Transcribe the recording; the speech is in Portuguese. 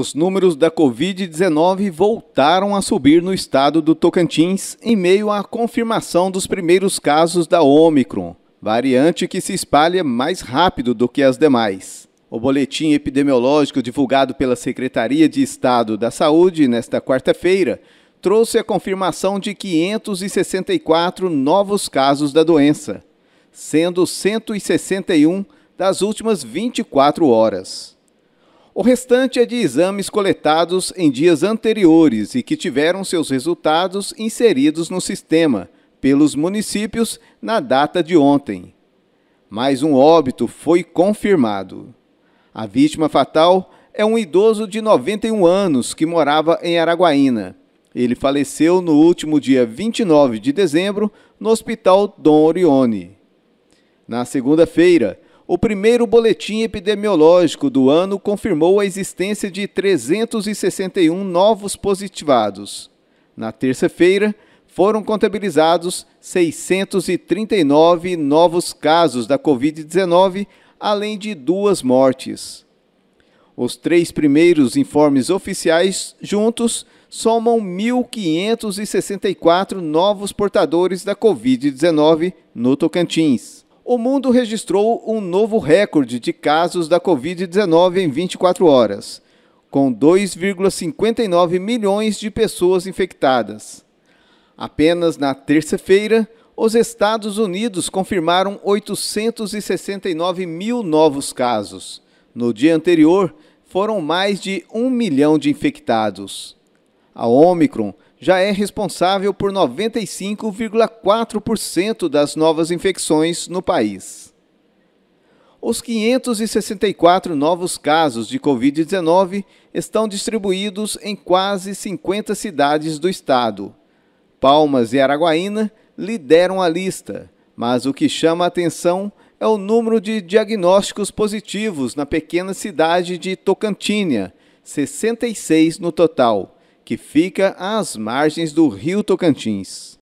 Os números da Covid-19 voltaram a subir no estado do Tocantins em meio à confirmação dos primeiros casos da Omicron, variante que se espalha mais rápido do que as demais. O boletim epidemiológico divulgado pela Secretaria de Estado da Saúde nesta quarta-feira trouxe a confirmação de 564 novos casos da doença, sendo 161 das últimas 24 horas. O restante é de exames coletados em dias anteriores e que tiveram seus resultados inseridos no sistema pelos municípios na data de ontem. Mais um óbito foi confirmado. A vítima fatal é um idoso de 91 anos que morava em Araguaína. Ele faleceu no último dia 29 de dezembro no Hospital Dom Orione. Na segunda-feira, o primeiro boletim epidemiológico do ano confirmou a existência de 361 novos positivados. Na terça-feira, foram contabilizados 639 novos casos da Covid-19, além de duas mortes. Os três primeiros informes oficiais juntos somam 1.564 novos portadores da Covid-19 no Tocantins o mundo registrou um novo recorde de casos da Covid-19 em 24 horas, com 2,59 milhões de pessoas infectadas. Apenas na terça-feira, os Estados Unidos confirmaram 869 mil novos casos. No dia anterior, foram mais de um milhão de infectados. A Omicron já é responsável por 95,4% das novas infecções no país. Os 564 novos casos de Covid-19 estão distribuídos em quase 50 cidades do estado. Palmas e Araguaína lideram a lista, mas o que chama a atenção é o número de diagnósticos positivos na pequena cidade de Tocantinha, 66 no total que fica às margens do rio Tocantins.